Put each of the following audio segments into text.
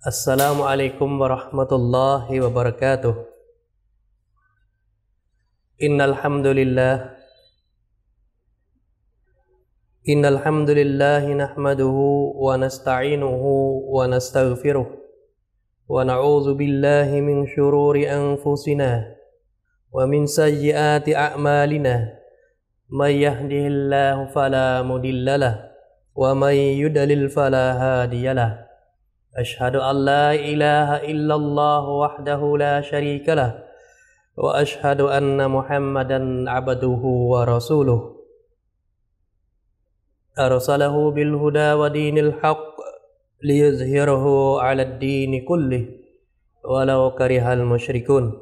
السلام عليكم ورحمة الله وبركاته إن الحمد لله إن الحمد لله نحمده ونستعينه ونستغفره ونعوذ بالله من شرور أنفسنا ومن سيئات أعمالنا من يهده الله فلا مضل له ومن يدلل فلا هادي له أشهد أن لا إله إلا الله وحده لا شريك له وأشهد أن محمدا عبده ورسوله أرسله بالهدى ودين الحق ليظهره على الدين كله ولو كره المشركون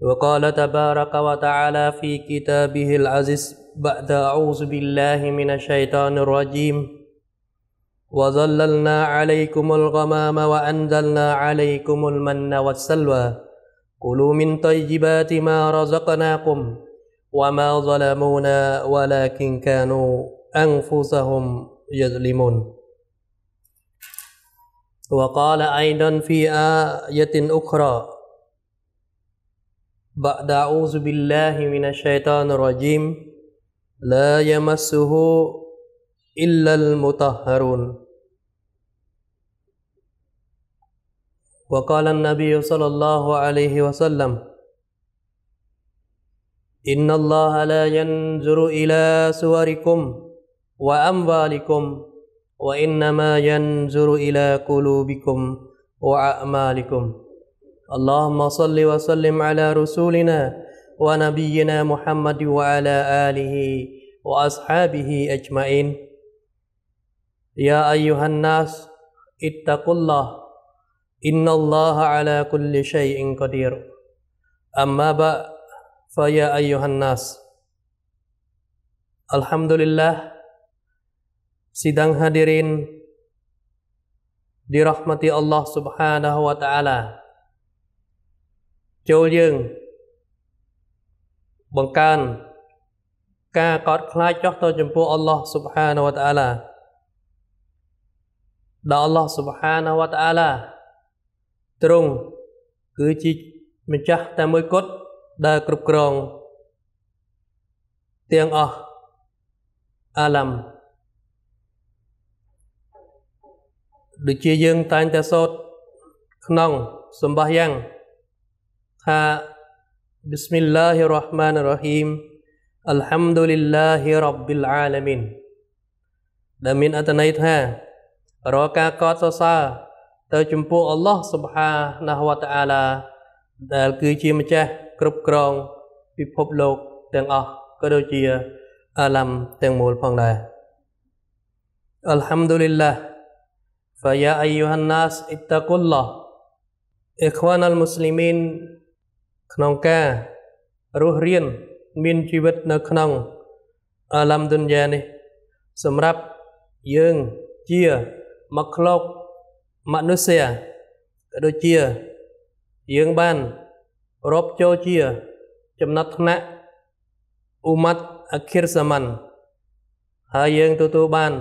وقال تبارك وتعالى في كتابه العزيز بعد أعوذ بالله من الشيطان الرجيم وظللنا عليكم الغمام وأنزلنا عليكم المن والسلوى كلوا من طيبات ما رزقناكم وما ظلمونا ولكن كانوا أنفسهم يظلمون وقال أيضا في آية أخرى بعد أعوذ بالله من الشيطان الرجيم لا يمسه إلا المطهرون وقال النبي صلى الله عليه وسلم إن الله لا ينظر إلى سوركم وأموالكم وإنما ينظر إلى قلوبكم وأعمالكم اللهم صل وسلم على رسولنا ونبينا محمد وعلى آله وأصحابه أجمعين يا أيها الناس اتقوا الله إن الله على كل شيء قدير أما بعد فيا أيها الناس Alhamdulillah sidang hadirin dirahmati Allah Subhanahu wa taala. ka taala. ចូលយើងបង្កើនការកោតខ្លាចចោះទៅចំពោះ Allah Subhanahu wa taala ដល់ Allah Subhanahu wa taala ទ្រង់គឺជាម្ចាស់តែមួយគត់ដែលគ្រប់គ្រងទាំងអស់អាឡាំដូចជាយើងតែងតែសូត្រក្នុងសម្បះយ៉ាង ថា بسم الله الرحمن الرحيم الحمد لله رب العالمين ដែលមានអត្ថន័យថារាល់ការកោតសរសើរទៅចំពោះអល់ឡោះសុបហាណាហវតាអាឡាដែលគឺជាម្ចាស់គ្រប់គ្រងពិភពលោកទាំងអស់ក៏ដូចជា អាឡាំទាំងមូលផងដែរអัลហាំឌូលីឡា فيا أيها الناس اتقوا الله إخوان المسلمين ក្នុងការរស់រៀនមានជីវិតនៅ ក្នុង អាឡាំឌុនយ៉ានេះ សម្រាប់យើងជាមកឃ្លោកមនុស្សក៏ដូចជាយើងបានរាប់ចូលជាចំណាត់ថ្នាក់អ៊ូម៉ាត់អខិរសាម៉ាន់ហើយយើងទទួលបាន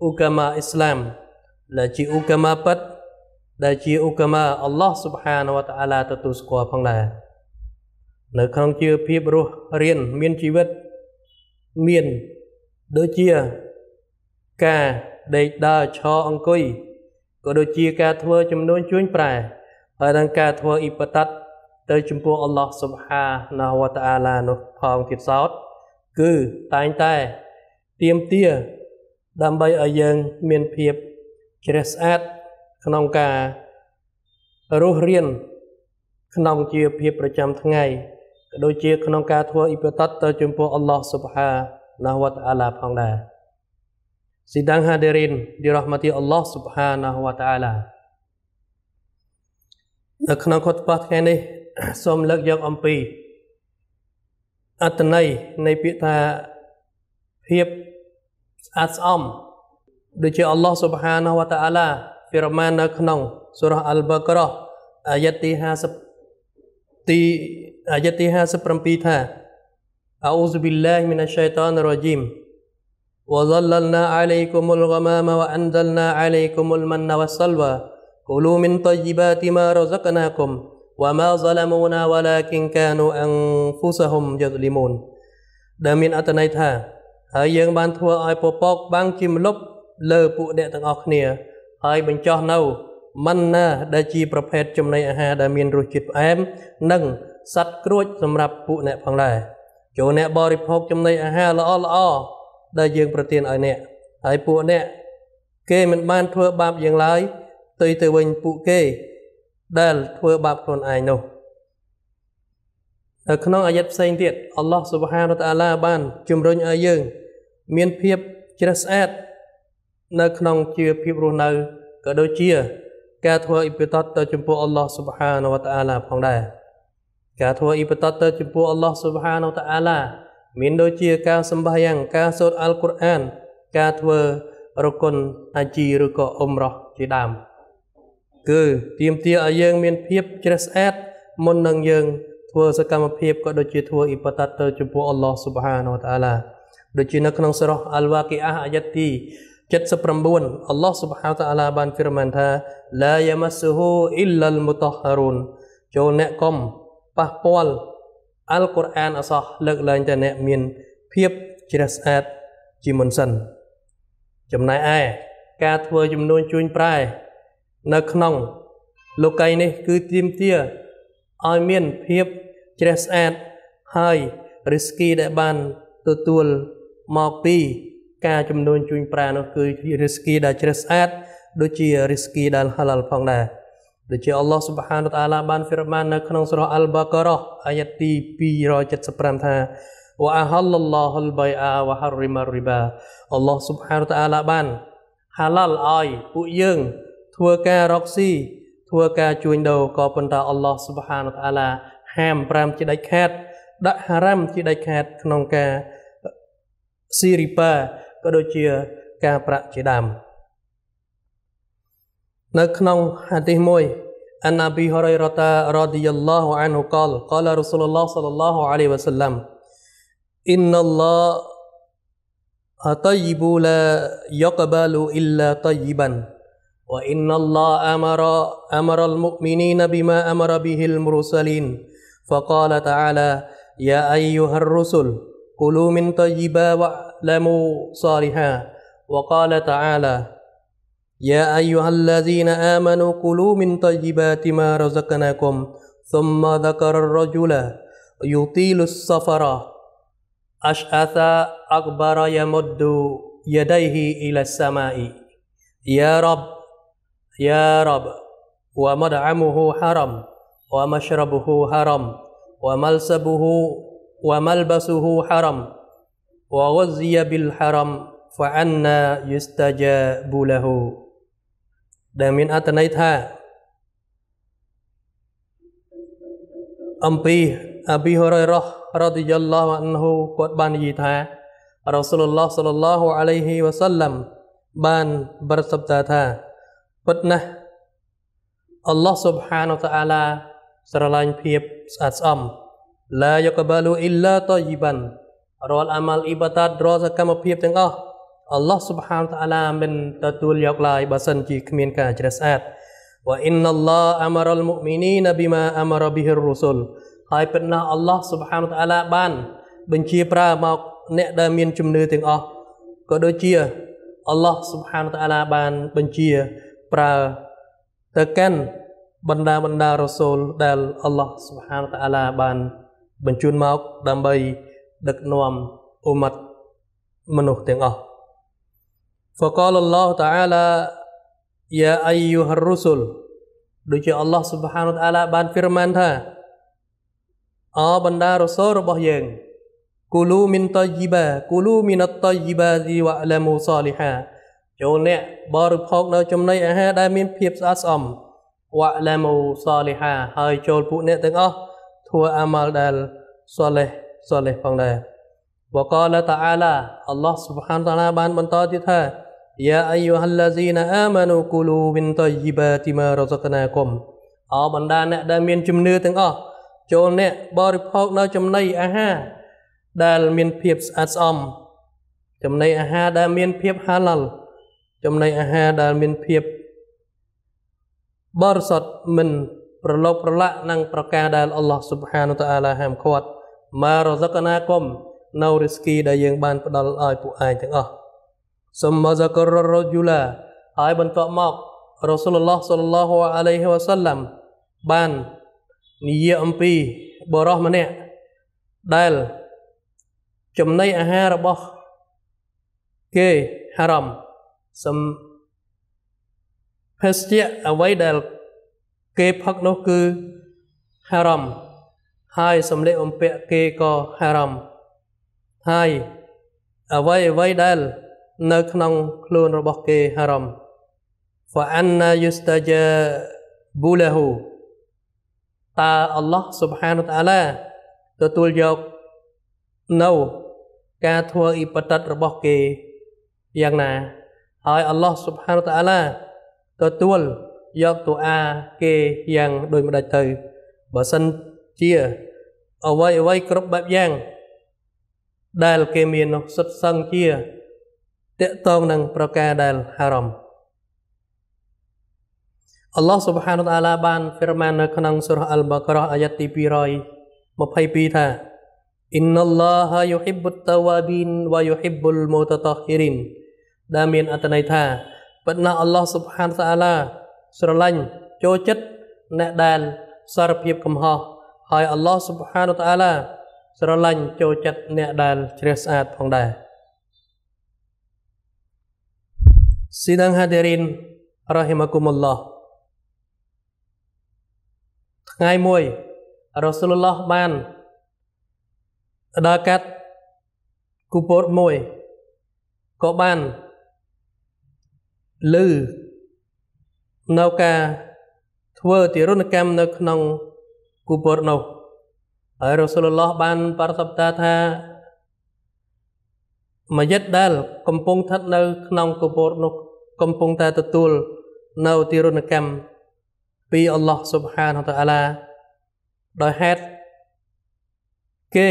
អ៊ូកាម៉ាអ៊ីស្លាមដែលជាអ៊ូកាម៉ាប៉ាត់ដែលជាអ៊ូកាម៉ាអល់ឡោះស៊ុបហានវតាអាឡាទទួលស្គាល់ផងដែរនៅក្នុងជីវភាពរស់រៀនមានជីវិតមានដូចជាការដេកដើរឈរអង្គុយក៏ដូចជាការធ្វើចំនួនជួញប្រែហើយនឹងការធ្វើអ៊ីបតាត់ទៅចំពោះអល់ឡោះសុបហាណាវតាអាឡានោះផងទៀតសោតគឺតែងតែទៀមទា ដើម្បីឲ្យយើងមានភាពជ្រះស្អាតក្នុងការរស់រៀនក្នុងជាភាពប្រចាំថ្ងៃក៏ដូចជាក្នុងការធ្វើអ៊ីបតាត់ទៅចំពោះអល់ឡោះសុបហាណាវតាអាឡាផងដែរ Sidang hadirin dirahmati Allah Subhanahu wa taala នៅក្នុងខុតបោះថ្ងៃនេះសូមលើកយកអំពីអត្តន័យនៃពាក្យថាភាពស្អាតស្អំដូចជាអល់ឡោះស៊ុបហានវតាអាឡាពីរម៉ាននៅក្នុងសូរ៉ាអលបាការ៉ាអាយ៉ាទី50ទីអាយ៉ាទី57ថាអោស៊ូប៊ីឡាហ៊ីមីនអាស្សៃតានរ៉ាជីម وظللنا عليكم الغمام وأنزلنا عليكم المن والسلوى كلوا من طيبات ما رزقناكم وما ظلمونا ولكن كانوا أنفسهم يظلمون ដែលមានអត្ថន័យថាហើយយើងបានធ្វើឲ្យពពក បាំងជាម្លប់លើពួកអ្នកទាំងអស់គ្នា ហើយបញ្ចោះនៅមិនណាដែលជាប្រភេទចំណីអាហារដែលមានរសជាតិផ្អែមនិងសัตว์ក្រួចសម្រាប់ពួកអ្នកផងដែរចូលអ្នកបរិភោគចំណីអាហារល្អល្អដែលយើងប្រទានឲ្យអ្នកហើយពួកអ្នកគេមិនបានធ្វើបាបយើងឡើយផ្ទុយទៅវិញពួកគេ ដែលធ្វើបាបខ្លួនឯងនោះនៅក្នុងអាយ័តផ្សេងទៀតអល់ឡោះសុបហានតាឡាបាន ជំរុញឲ្យយើង មានភាពជ្រះស្អាតនៅក្នុងជាភាពរស់នៅក៏ដូចជាការធ្វើអ៊ីបតតទៅ ចំពោះអល់ឡោះសុបហានតាឡាផងដែរការធ្វើអ៊ីបតតទៅចំពោះអល់ឡោះសុបហានតាឡាមានដូចជាការសម្បាយ៉ាងការសូត្រអល់កុរអានការធ្វើរុគុនអាជីឬក៏អ៊ុំរ៉ោះជាដើមគឺទាមទារឲ្យយើងមានភាពជ្រះស្អាតមុននឹងយើង ធ្វើសកម្មភាពក៏ដូចជាធ្វើអ៊ីបាតាទៅចំពោះអល់ឡោះស៊ុបហានវតាឡាដូចជានៅក្នុងសារ៉ោះអល់វ៉ាគីអាអាយ៉ាទី79អល់ឡោះស៊ុបហានវតាឡាបានហ្វីរមានថាឡាយ៉ាម៉ាស៊ូហ៊ូអ៊ីឡាលមុតាហារូនចូលអ្នកកុំប៉ះពាល់អល់កុរអានអសោះលើកឡើងតែអ្នកមានភាពជ្រះស្អាតជាមុនសិនចំណែកឯការធ្វើចំនួនជួញប្រែ នៅក្នុងលោកីនេះ គឺទៀមទាឲ្យមានភាពជ្រះស្អាតហើយរិស្គីដែលបានទទួលមកពី ការចំនួនជួញប្រានោះគឺរិស្គីដែលជ្រះស្អាតដូចជារិស្គីដែលហាឡាល់ផងដែរដូចជាអល់ឡោះស៊ុបហានតាឡាបានហ្វីរម៉ាននៅក្នុងសូរ៉ាអល់បាការ៉ោះអាយ៉ាត់ទី275ថាវ៉ាហលឡោហលបៃអាវ៉ាហរិមារីបាអល់ឡោះស៊ុបហានតាឡាបានហាឡាល់ឲ្យពួកយើងធ្វើការរកស៊ីធ្វើការជួញដូរក៏ប៉ុន្តែអល់ឡោះស៊ុបហានតាឡាហាម5ជាដាច់ខាតដាក់ហារ៉ាំជាដាច់ខាតក្នុងការស៊ីរីបាក៏ដូចជាការប្រាក់ជាដើម نكنو أن إن أبي هريرة رضي الله الله الله الله عنه قال قال رسول صلى عليه وسلم طيب لا يقبل إلا طيبا وإن الله أمر أمر المؤمنين بما أمر به المرسلين فقال تعالى يا أيها الرسل كلوا من طيبا واعلموا صالحا وقال تعالى يا أيها الذين آمنوا كلوا من طيبات ما رزقناكم ثم ذكر الرجل يطيل السفر أشأث أكبر يمد يديه إلى السماء يا رب يا رب ومدعمه حرم ومشربه حرم وملسبه وملبسه حرم وغزي بالحرم فعنا يستجاب له ដែលមានអត្ថន័យថាអំពីអប៊ីហរ៉ៃរ៉ារ៉ាឌីយ៉ាឡោះអានហូគាត់បាននិយាយថារ៉ាស៊ូលឡោះសាឡឡោះអាឡៃហ៊ីវ៉ាសាឡាំ បានប្រសព្ទាថាពិតណាស់អល់ឡោះស៊ុបហានតាអាឡាស្រឡាញ់ភាពស្អាតស្អំឡាយកបាលូអ៊ីឡាតយីបានរាល់អាម៉ាល់អ៊ីបាតាតរាល់សកម្មភាពទាំងអស់អល់ឡោះស៊ុបហានតាឡាមិនទទួលយកឡើយបើសិនជាគ្មានការជ្រះស្អាតវ៉ាអ៊ីនណឡោះអាមរលមុមីនីនប៊ីម៉ាអាមរប៊ីហ៊ីរូស៊ុលហើយពិតណាស់អល់ឡោះស៊ុបហានតាឡាបានបញ្ជាប្រើមកអ្នកដែលមានជំនឿទាំងអស់ក៏ដូចជាអល់ឡោះស៊ុបហានតាឡាបានបញ្ជាប្រើទៅកាន់បណ្ដាបណ្ដារ៉ូសូលដែលអល់ឡោះស៊ុបហានតាឡាបានបញ្ជូនមកដើម្បីដឹកនាំអ៊ុម៉ាត់មនុស្សទាំងអស់ فقال الله تعالى يا أيها الرسل ដូចជាអល់ឡោះស៊ុបហានុតអាឡាបានហ្វីរម៉ានថាអោបណ្ដារសូលរបស់យើងគូលូមិនតយីបាគូលូមិនតយីបាជីវ៉ាឡាមូសាលីហា ចូលអ្នកបរិភោគនៅចំណីអាហារដែលមានភាពស្អាតស្អំវ៉ាឡាមូសាលីហាហើយចូលពួកអ្នកទាំងអស់ធ្វើអាម៉ាល់ដែលសាលេះសាលេះផងដែរវកលតាអាឡាអល់ឡោះស៊ុបហានតាឡាបានបន្តទៀតថាយ៉ាអៃយូហាឡាស៊ីណាអាម៉ានូគូលូមិនតយីបាទីម៉ារ៉សកណាគុំអោបណ្ដាអ្នកដែលមានជំនឿទាំងអស់ចូលអ្នកបរិភោគនៅចំណីអាហារដែលមានភាពស្អាតស្អំចំណីអាហារដែលមានភាពហាឡាល់ចំណីអាហារដែលមានភាពបរិសុទ្ធមិនប្រឡប់ប្រឡាក់នឹងប្រការដែលអល់ឡោះស៊ុបហានុតាអាឡាហាមឃាត់ម៉ារ៉សកណាគុំនៅរិស្គីដែលយើងបានផ្ដល់ឲ្យពួកឯងទាំងអស់សុមមាសកររយូឡាហើយបន្ទាប់មករ៉ូស៊ូលឡោះសលឡោះអាឡៃហ៊ីវ៉ាសាឡាំ បាននិយាយអំពី បរោះម្នាក់ដែល ចំណីអាហាររបស់ គេហារ៉ាំសំភេសជ្ជៈអ្វីដែល គេផឹកនោះគឺហារ៉ាំហើយសំលៀកបំពាក់គេក៏ហារ៉ាំហើយអ្វីអ្វីដែលនៅក្នុងខ្លួនរបស់គេហារ៉ម fa anna yustajabu lahu តើអល់ឡោះ سبحانه តាឡាទទួលយកនៅការធ្វើអ៊ីបាដិតរបស់គេយ៉ាងណាហើយអល់ឡោះ سبحانه តាឡាទទួលយកទូអាគេយ៉ាងដូចម្ដេចទៅបើសិនជាអ្វីអ្វីគ្រប់បែបយ៉ាង ដែល គេមាននោះសុទ្ធសឹងជាតកតងនឹងប្រការដែលហារ៉មអល់ឡោះស៊ុបហានុតាឡាបានហ្វារម៉ាននៅក្នុងសូរ៉ាអល់បាការ៉ាអាយ៉ាត់ទី222ថាអ៊ីនណឡោះយូហ៊ីប៊ុតតាវ៉ាប៊ីនវ៉ាយូហ៊ីប៊ុលមូតតាហ៊ីរីនដែលមានអត្ថន័យថាពិតណាស់អល់ឡោះស៊ុបហានតាឡា ស្រឡាញ់ចូលចិត្តអ្នកដែលសារភាពកំហុសហើយអល់ឡោះស៊ុបហានតាឡាស្រឡាញ់ចូលចិត្តអ្នកដែលជ្រះស្អាតផងដែរ។ Sidang hadirin rahimakumullah ថ្ងៃមួយរ៉ាស៊ូលឡោះបានដើរកាត់គូពតមួយក៏បានលឺនៅការ ធ្វើទារុណកម្មនៅ ក្នុង គូពតនោះហើយរ៉ាស៊ូលឡោះបានប្រតិបត្តិថាមយិតដែលកំពុងស្ថិតនៅក្នុងកពរនោះកំពុងតែទទួល នៅទីរណកម្មពីអល់ឡោះស៊ុបហានតាអាឡាដោយហេតុគេ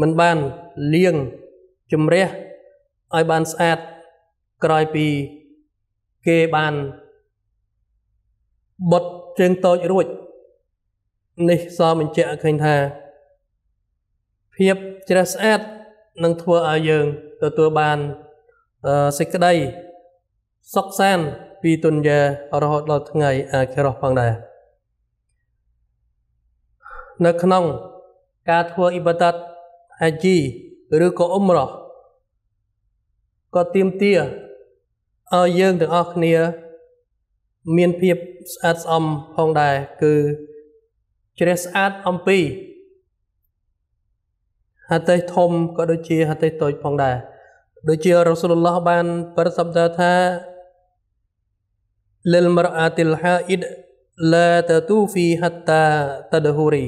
មិនបានលាងជំរះឲ្យបានស្អាតក្រោយពី គេបានបុតជើងតូចរួចនេះសបញ្ជាក់ឃើញថា ភាពជ្រះស្អាតនឹងធ្វើឲ្យយើងទទួលបានសេចក្តីសុខសាន្តពីទុនយារហូតដល់ថ្ងៃ អាខិរោះផងដែរ នៅក្នុង ការធ្វើអ៊ីបាដាតហាជីឬក៏អ៊ុំរ៉ោះក៏ទៀមទាឲ្យយើងទាំងអស់គ្នា មានភាពស្អាតស្អំផងដែរគឺជ្រះស្អាតអំពីហត្ថេធំក៏ដូចជាហត្ថេតូចផងដែរដូចជារ៉ាស៊ូលឡោះបានប្រសពថាថាលិលមរអាទីលហាអ៊ីដឡាតទូហ្វីហត្តាតដហ៊ូរី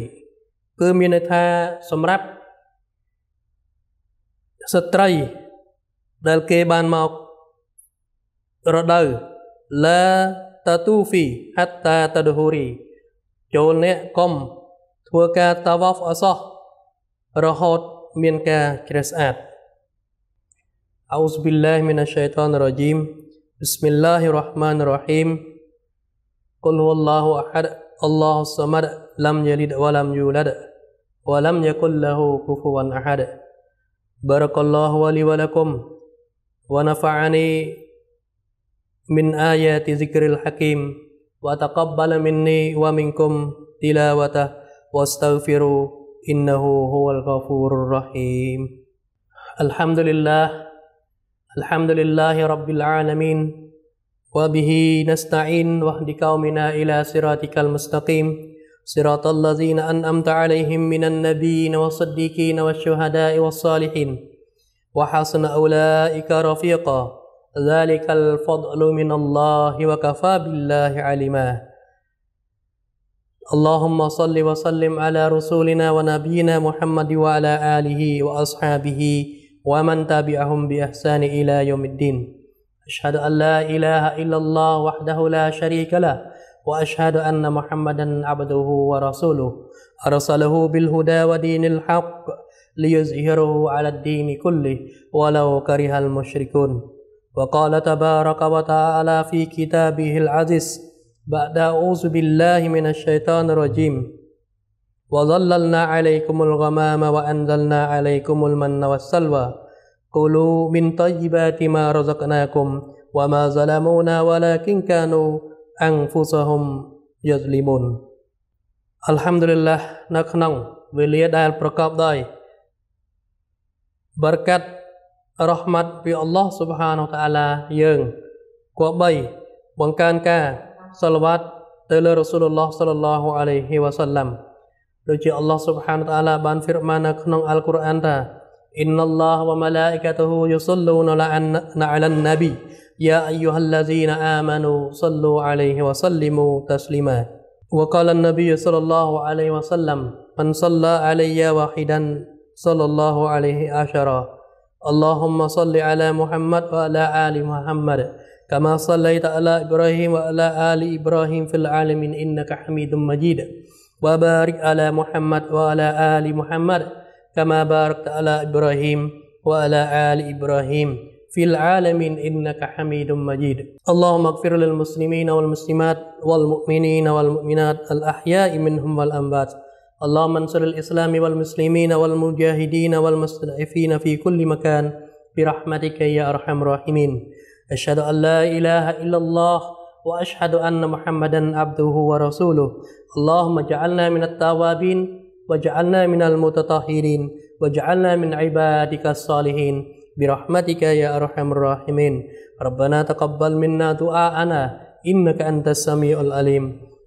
គឺមានន័យថា សម្រាប់ស្ត្រី ដែលគេបានមករដូវឡាតទូហ្វីហត្តាតដហ៊ូរី ចូលអ្នកកុំ ធ្វើការតាវ៉ហ្វអសោះរហូតមានការជ្រះស្អាតអោសប៊ីឡាហ៊ីមីណាឆៃតានរ៉ាជីមប៊ីស្មិលឡាហ៊ីរ៉ាហ្មានរ៉ាហ៊ីម قل هو الله أحد الله الصمد لم يلد ولم يولد ولم يكن له كفوا أحد بارك الله لي ولكم ونفعني من آيات ذكر الحكيم وتقبل مني ومنكم تلاوته واستغفروا إنه هو الغفور الرحيم الحمد لله الحمد لله رب العالمين وبه نستعين واهد قومنا إلى صراطك المستقيم صراط الذين أنأمت عليهم من النبيين والصديقين والشهداء والصالحين وحسن أولئك رفيقا ذلك الفضل من الله وكفى بالله علما اللهم صل وسلم على رسولنا ونبينا محمد وعلى آله وأصحابه ومن تبعهم بإحسان إلى يوم الدين أشهد أن لا إله إلا الله وحده لا شريك له وأشهد أن محمدا عبده ورسوله أرسله بالهدى ودين الحق ليظهره على الدين كله ولو كره المشركون وقال تبارك وتعالى في كتابه العزيز بعد أعوذ بالله من الشيطان الرجيم وظللنا عليكم الغمام وأنزلنا عليكم المن والسلوى كلوا من طيبات ما رزقناكم وما ظلمونا ولكن كانوا أنفسهم يظلمون الحمد لله داي رحمة في الله سبحانه وتعالى كان salawat tới Rasulullah sallallahu alaihi wasallam ដូចជា Allah subhanahu wa ta'ala បានហ្វិរម៉ាននៅក្នុង Al-Qur'an ថា إن الله وملائكته يصلون على النبي يا أيها الذين آمنوا صلوا عليه وسلموا تسليما وقال النبي صلى الله عليه وسلم من صلى علي واحدا صلى الله عليه عشرا اللهم صل على محمد وعلى آل محمد كما صليت على إبراهيم وعلى آل إبراهيم في العالمين إنك حميد مجيد وبارك على محمد وعلى آل محمد كما باركت على إبراهيم وعلى آل إبراهيم في العالمين إنك حميد مجيد اللهم اغفر للمسلمين والمسلمات والمؤمنين والمؤمنات الأحياء منهم والأموات اللهم انصر الإسلام والمسلمين والمجاهدين والمستضعفين في كل مكان برحمتك يا أرحم الراحمين أشهد أن لا إله إلا الله وأشهد أن محمدا عبده ورسوله اللهم اجعلنا من التوابين واجعلنا من المتطهرين واجعلنا من عبادك الصالحين برحمتك يا أرحم الراحمين ربنا تقبل منا دعاءنا إنك أنت السميع العليم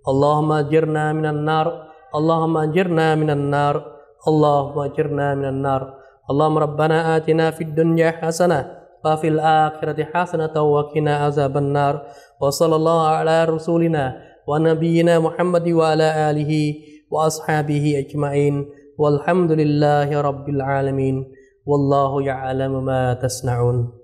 اللهم أجرنا من النار اللهم أجرنا من النار اللهم أجرنا من النار اللهم ربنا آتنا في الدنيا حسنة وفي الآخرة حسنة وقنا عذاب النار وصلى الله على رسولنا ونبينا محمد وعلى آله وأصحابه أجمعين والحمد لله رب العالمين والله يعلم ما تصنعون